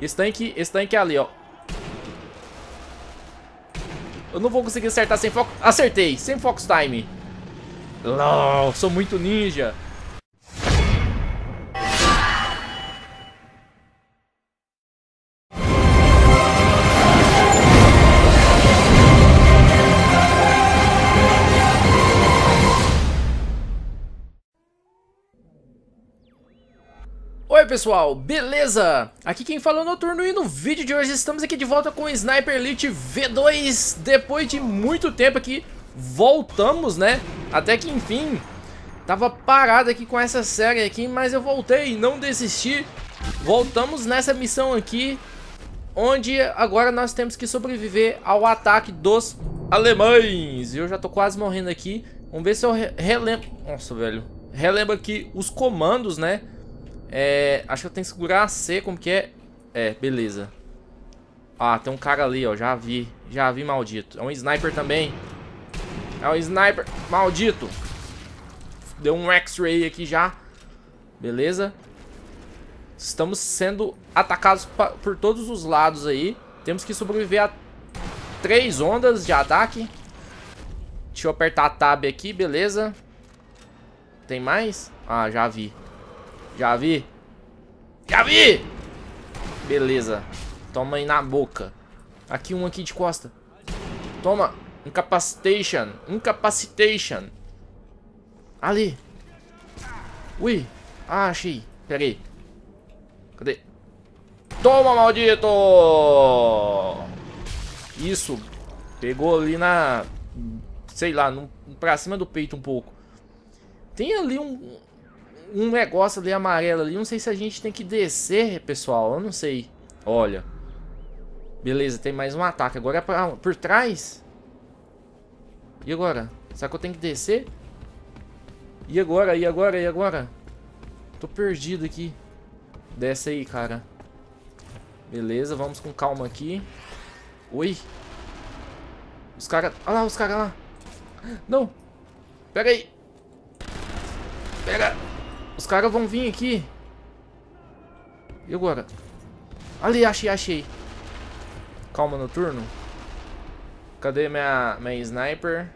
Esse tanque, esse tanque é ali, ó. Eu não vou conseguir acertar sem foco... Acertei! Sem foco time. LOL, sou muito ninja. pessoal, beleza? Aqui quem fala é o Noturno e no vídeo de hoje estamos aqui de volta com o Sniper Elite V2 Depois de muito tempo aqui, voltamos né? Até que enfim, tava parado aqui com essa série aqui, mas eu voltei, não desisti Voltamos nessa missão aqui, onde agora nós temos que sobreviver ao ataque dos alemães Eu já tô quase morrendo aqui, vamos ver se eu re relembro... Nossa velho, relembro aqui os comandos né? É, acho que eu tenho que segurar a C, como que é? É, beleza. Ah, tem um cara ali, ó. Já vi. Já vi, maldito. É um sniper também. É um sniper. Maldito. Deu um X-Ray aqui já. Beleza. Estamos sendo atacados por todos os lados aí. Temos que sobreviver a três ondas de ataque. Deixa eu apertar a tab aqui, beleza. Tem mais? Ah, já vi. Já vi. Já vi! Beleza. Toma aí na boca. Aqui um aqui de costa. Toma. Incapacitation. Incapacitation. Ali. Ui. Ah, achei. Pera aí. Cadê? Toma, maldito! Isso. Pegou ali na... Sei lá, num, pra cima do peito um pouco. Tem ali um, um negócio ali amarelo ali. Não sei se a gente tem que descer, pessoal. Eu não sei. Olha. Beleza, tem mais um ataque. Agora é pra, por trás. E agora? Será que eu tenho que descer? E agora? E agora? E agora? Tô perdido aqui. Desce aí, cara. Beleza, vamos com calma aqui. Oi. Os caras... Olha lá, os caras lá. Não. Pega aí. Pega. Os caras vão vir aqui. E agora? Ali, achei, achei. Calma no turno. Cadê minha, minha sniper?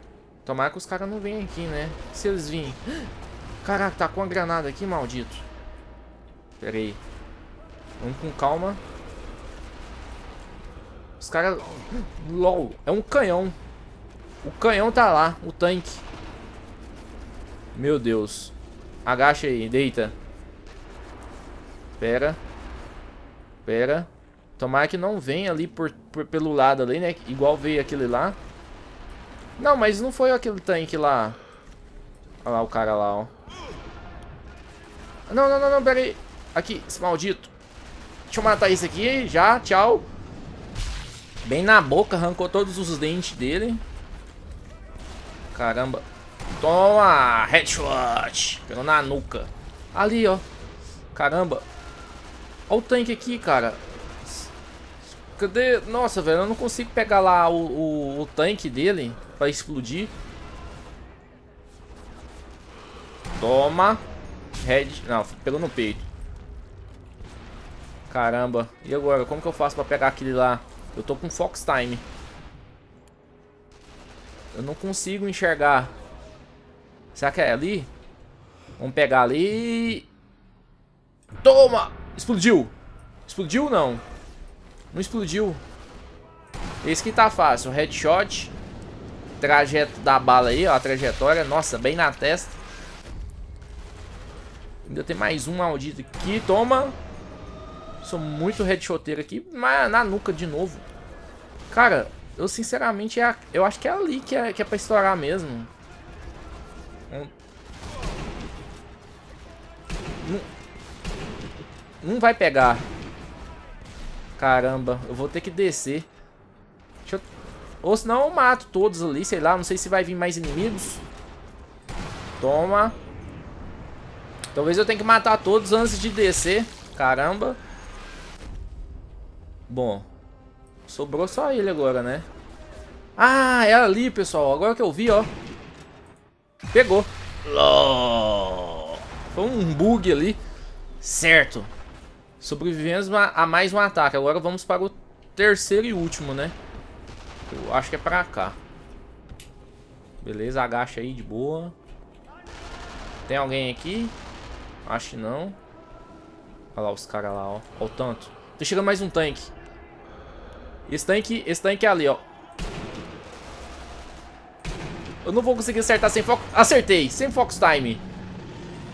Tomara que os caras não venham aqui, né? Se eles virem... Caraca, tá com a granada aqui, maldito. Pera aí. Vamos com calma. Os caras... LOL. É um canhão. O canhão tá lá. O tanque. Meu Deus. Agacha aí, deita. Pera. Pera. Tomara que não venha ali por, por, pelo lado ali, né? Igual veio aquele lá. Não, mas não foi aquele tanque lá. Olha lá o cara lá, ó. Não, não, não, não, pera aí. Aqui, esse maldito. Deixa eu matar isso aqui. Já, tchau. Bem na boca, arrancou todos os dentes dele. Caramba. Toma! Headshot! Pegou na nuca. Ali, ó. Caramba. Olha o tanque aqui, cara. Cadê? Nossa, velho, eu não consigo pegar lá o, o, o tanque dele pra explodir. Toma. head, Não, pegou no peito. Caramba. E agora? Como que eu faço pra pegar aquele lá? Eu tô com Fox Time. Eu não consigo enxergar. Será que é ali? Vamos pegar ali. Toma! Explodiu. Explodiu ou não? Não explodiu. Esse que tá fácil. Headshot. Trajeto da bala aí, ó. A trajetória. Nossa, bem na testa. Ainda tem mais um maldito aqui. Toma. Sou muito headshoteiro aqui. Mas na nuca de novo. Cara, eu sinceramente... É, eu acho que é ali que é, que é pra estourar mesmo. Não, vai pegar. Caramba, eu vou ter que descer. Eu... Ou senão eu mato todos ali, sei lá. Não sei se vai vir mais inimigos. Toma. Talvez eu tenha que matar todos antes de descer. Caramba. Bom. Sobrou só ele agora, né? Ah, é ali, pessoal. Agora que eu vi, ó. Pegou. Foi um bug ali. Certo. Sobrevivemos a mais um ataque. Agora vamos para o terceiro e último, né? Eu acho que é pra cá. Beleza, agacha aí de boa. Tem alguém aqui? Acho que não. Olha lá os caras lá, ó. Olha o tanto. Tá chegando mais um tanque. Esse tanque, esse tanque é ali, ó. Eu não vou conseguir acertar sem foco. Acertei, sem Fox Time.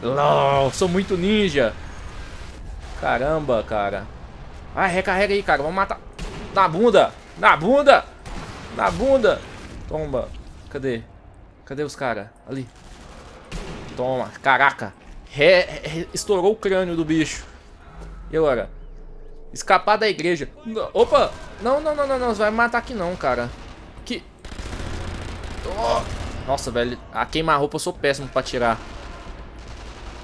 LOL, sou muito ninja. Caramba, cara. Vai, recarrega aí, cara. Vamos matar. Na bunda! Na bunda! Na bunda! Tomba. Cadê? Cadê os caras? Ali. Toma. Caraca. Re, re, estourou o crânio do bicho. E agora? Escapar da igreja. Opa! Não, não, não, não, não. Você vai me matar aqui não, cara. Que... Nossa, velho. A queima-roupa eu sou péssimo pra tirar.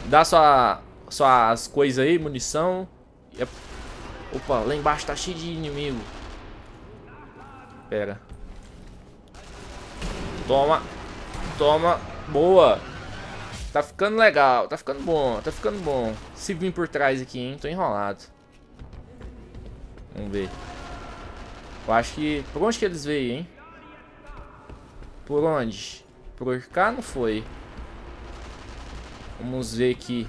Dá sua, suas coisas aí, munição. Opa, lá embaixo tá cheio de inimigo. Pera. Toma. Toma. Boa. Tá ficando legal. Tá ficando bom. Tá ficando bom. Se vir por trás aqui, hein. Tô enrolado. Vamos ver. Eu acho que... Por onde que eles veem, hein? Por onde? Por cá não foi. Vamos ver aqui.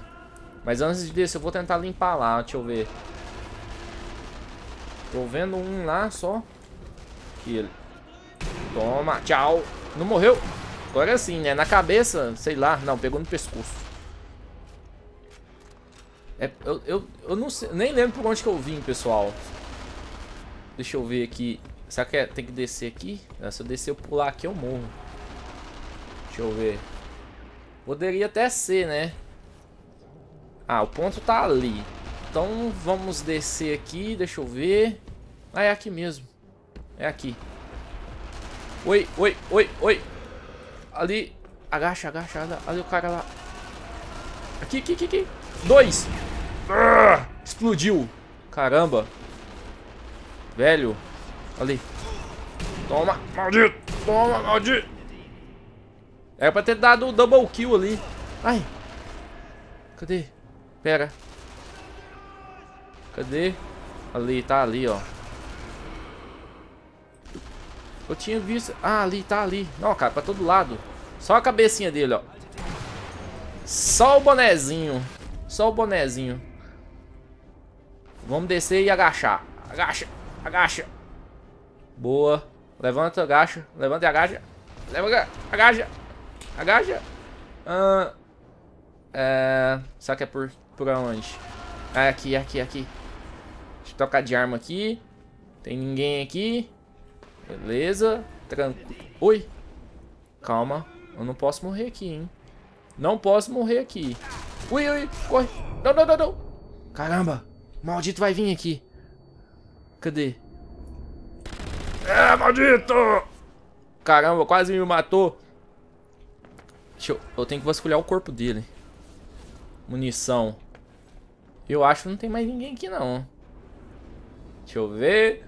Mas antes disso, eu vou tentar limpar lá. Deixa eu ver. Tô vendo um lá só. Que Toma, tchau. Não morreu. Agora sim, né? Na cabeça, sei lá. Não, pegou no pescoço. É, eu, eu, eu não sei, nem lembro por onde que eu vim, pessoal. Deixa eu ver aqui. Será que é, tem que descer aqui? É, se eu descer eu pular aqui eu morro. Deixa eu ver. Poderia até ser, né? Ah, o ponto tá ali. Então vamos descer aqui, deixa eu ver. Ah, é aqui mesmo. É aqui. Oi, oi, oi, oi. Ali. Agacha, agacha, ali o cara lá. Aqui, aqui, aqui, aqui. Dois. Ah, explodiu. Caramba. Velho. Ali. Toma, maldito. Toma, maldito. Era pra ter dado o um double kill ali. Ai. Cadê? Pera. Cadê? Ali, tá ali, ó. Eu tinha visto... Ah, ali, tá ali. Não, cara, pra todo lado. Só a cabecinha dele, ó. Só o bonezinho. Só o bonezinho. Vamos descer e agachar. Agacha, agacha. Boa. Levanta, agacha. Levanta e agacha. Levanta, agacha. Agacha. Ah, é... Será que é por, por onde? Ah, é aqui, é aqui, é aqui. Deixa eu tocar de arma aqui. Tem ninguém aqui. Beleza. Tranquilo. Oi. Calma. Eu não posso morrer aqui, hein. Não posso morrer aqui. Ui, ui. Corre. Não, não, não, não. Caramba. Maldito vai vir aqui. Cadê? É, maldito! Caramba, quase me matou. Deixa eu... Eu tenho que vasculhar o corpo dele. Munição. Eu acho que não tem mais ninguém aqui, não. Deixa eu ver.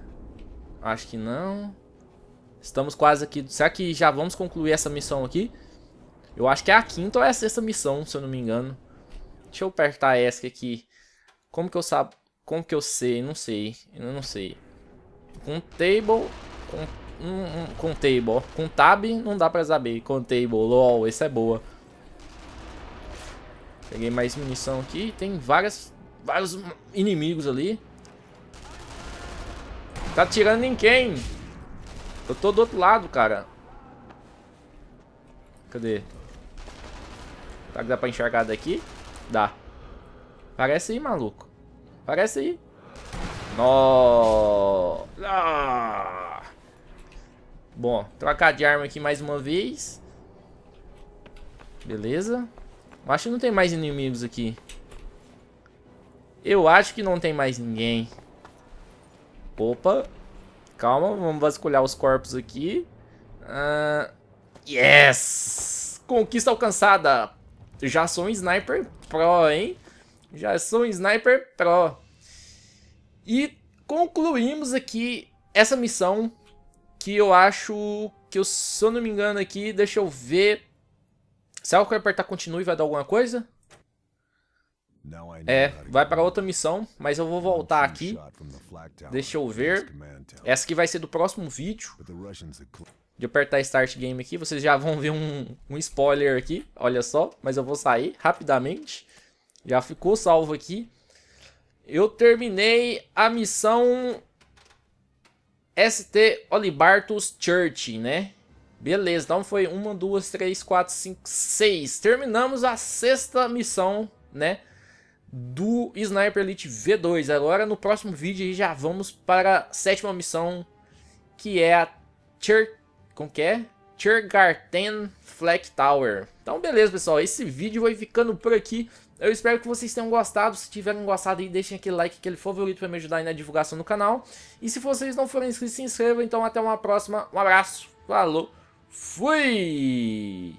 Acho que não. Estamos quase aqui. Será que já vamos concluir essa missão aqui? Eu acho que é a quinta ou é a sexta missão, se eu não me engano. Deixa eu apertar a ESC aqui. Como que eu sabo? Como que eu sei? Não sei. Eu não sei. Com table com, um, um, com table. Com tab não dá pra saber. Com table, lol, esse é boa. Peguei mais munição aqui. Tem várias, vários inimigos ali. Tá atirando em quem? Eu tô do outro lado, cara. Cadê? Será que dá pra enxergar daqui? Dá. Parece aí, maluco. Parece aí. No... Ah! Bom, trocar de arma aqui mais uma vez. Beleza. Eu acho que não tem mais inimigos aqui. Eu acho que não tem mais ninguém. Opa. Calma, vamos vasculhar os corpos aqui. Uh, yes! Conquista alcançada. Já sou um sniper pro, hein? Já sou um sniper pro. E concluímos aqui essa missão que eu acho que, eu, se eu não me engano aqui, deixa eu ver. Será que eu apertar continue vai dar alguma coisa? É, vai para outra missão, mas eu vou voltar aqui. Deixa eu ver. Essa aqui vai ser do próximo vídeo. De apertar Start Game aqui, vocês já vão ver um, um spoiler aqui, olha só. Mas eu vou sair rapidamente. Já ficou salvo aqui. Eu terminei a missão ST Olibartus Church, né? Beleza, então foi uma, duas, três, quatro, cinco, seis. Terminamos a sexta missão, né? Do Sniper Elite V2. Agora no próximo vídeo já vamos para a sétima missão, que é a Church... Como que é? Chergarten, Fleck Tower. Então beleza, pessoal, esse vídeo vai ficando por aqui. Eu espero que vocês tenham gostado. Se tiverem gostado aí, deixem aquele like, aquele favorito para me ajudar na divulgação do canal. E se vocês não forem inscritos, se inscrevam. Então até uma próxima. Um abraço. Falou. Fui!